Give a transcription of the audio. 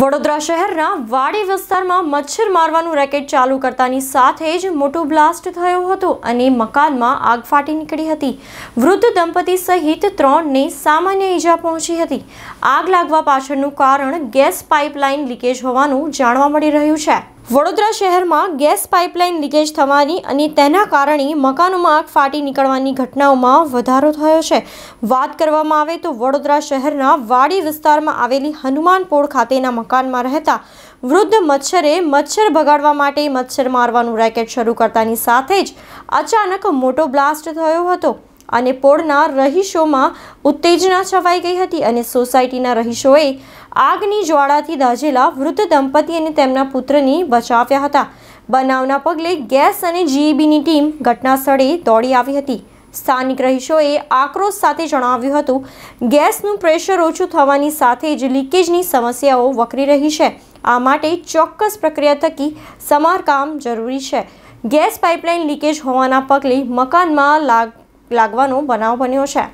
વડોદરા શહેરના વાડી વિસ્તારમાં મચ્છર મારવાનું રેકેટ ચાલુ કરતાની સાથે જ મોટો બ્લાસ્ટ થયો હતો અને મકાનમાં આગ ફાટી નીકળી હતી વૃદ્ધ દંપતી સહિત ત્રણને સામાન્ય ઈજા પહોંચી હતી આગ લાગવા પાછળનું કારણ ગેસ પાઇપલાઇન લીકેજ હોવાનું જાણવા મળી રહ્યું છે વડોદરા શહેરમાં ગેસ પાઇપલાઇન લીકેજ થવાની અને તેના કારણે મકાનોમાં આગ ફાટી નીકળવાની ઘટનાઓમાં વધારો થયો છે વાત કરવામાં આવે તો વડોદરા શહેરના વાડી વિસ્તારમાં આવેલી હનુમાનપોળ ખાતેના મકાનમાં રહેતા વૃદ્ધ મચ્છરે મચ્છર ભગાડવા માટે મચ્છર મારવાનું રેકેટ શરૂ કરતાની સાથે જ અચાનક મોટો બ્લાસ્ટ થયો હતો અને પોળના રહીશોમાં ઉત્તેજના છવાઈ ગઈ હતી અને સોસાયટીના રહીશોએ આગની જ્વાળાથી દાઝેલા વૃદ્ધ દંપતી અને તેમના પુત્રની બચાવ્યા હતા બનાવના પગલે ગેસ અને જીઈબીની ટીમ ઘટનાસ્થળે દોડી આવી હતી સ્થાનિક રહીશોએ આક્રોશ સાથે જણાવ્યું હતું ગેસનું પ્રેશર ઓછું થવાની સાથે જ લીકેજની સમસ્યાઓ વકરી રહી છે આ માટે ચોક્કસ પ્રક્રિયા થકી સમારકામ જરૂરી છે ગેસ પાઇપલાઇન લીકેજ હોવાના પગલે મકાનમાં લાગ લાગવાનો બનાવ બન્યો છે